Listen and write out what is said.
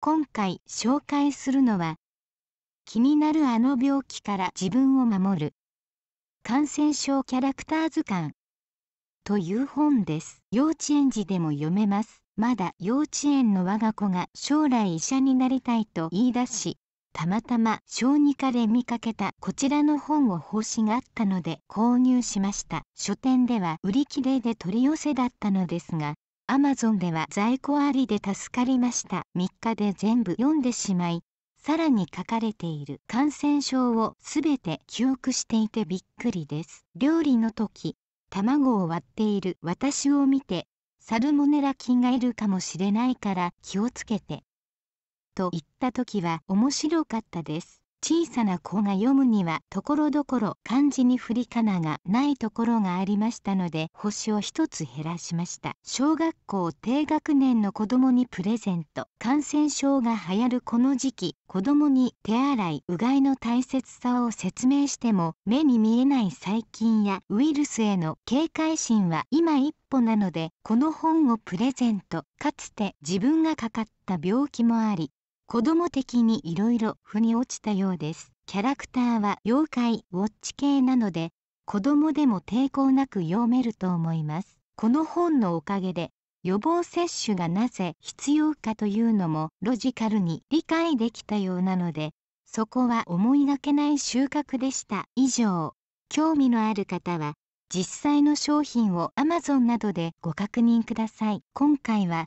今回紹介するのは気になるあの病気から自分を守る感染症キャラクター図鑑という本です幼稚園児でも読めますまだ幼稚園の我が子が将来医者になりたいと言い出したまたま小児科で見かけたこちらの本を奉仕があったので購入しました書店では売り切れで取り寄せだったのですがアマゾンでは在庫ありで助かりました3日で全部読んでしまいさらに書かれている感染症をすべて記憶していてびっくりです料理の時卵を割っている私を見てサルモネラ菌がいるかもしれないから気をつけてと言った時は面白かったです小さな子が読むにはところどころ漢字に振り仮名がないところがありましたので星を一つ減らしました小学校低学年の子供にプレゼント感染症が流行るこの時期子供に手洗いうがいの大切さを説明しても目に見えない細菌やウイルスへの警戒心は今一歩なのでこの本をプレゼントかつて自分がかかった病気もあり子供的に色々腑に落ちたようですキャラクターは妖怪ウォッチ系なので子供でも抵抗なく読めると思いますこの本のおかげで予防接種がなぜ必要かというのもロジカルに理解できたようなのでそこは思いがけない収穫でした以上興味のある方は実際の商品を Amazon などでご確認ください今回は